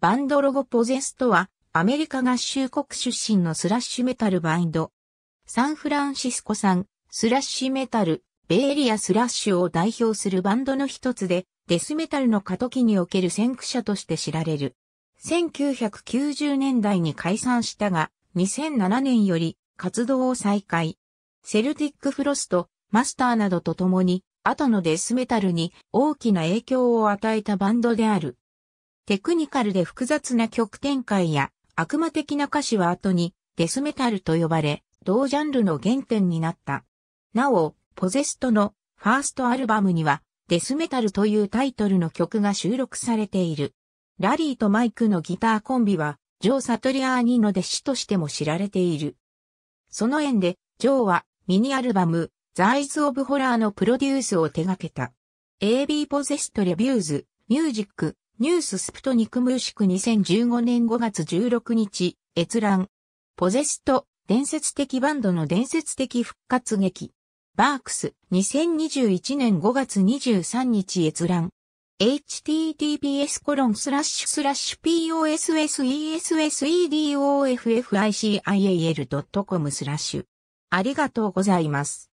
バンドロゴポゼストは、アメリカ合衆国出身のスラッシュメタルバンド。サンフランシスコ産、スラッシュメタル、ベイエリアスラッシュを代表するバンドの一つで、デスメタルの過渡期における先駆者として知られる。1990年代に解散したが、2007年より活動を再開。セルティックフロスト、マスターなどと共に、後のデスメタルに大きな影響を与えたバンドである。テクニカルで複雑な曲展開や悪魔的な歌詞は後にデスメタルと呼ばれ、同ジャンルの原点になった。なお、ポゼストのファーストアルバムにはデスメタルというタイトルの曲が収録されている。ラリーとマイクのギターコンビは、ジョー・サトリアーニの弟子としても知られている。その縁で、ジョーはミニアルバム、ザ・アイズ・オブ・ホラーのプロデュースを手掛けた。AB ポゼスト・レビューズ、ミュージック、ニューススプトニクムーシク2015年5月16日、閲覧。ポゼスト、伝説的バンドの伝説的復活劇。バークス、2021年5月23日閲覧。https コロンスラッシュスラッシュ possessedofficial.com スラッシュ。ありがとうございます。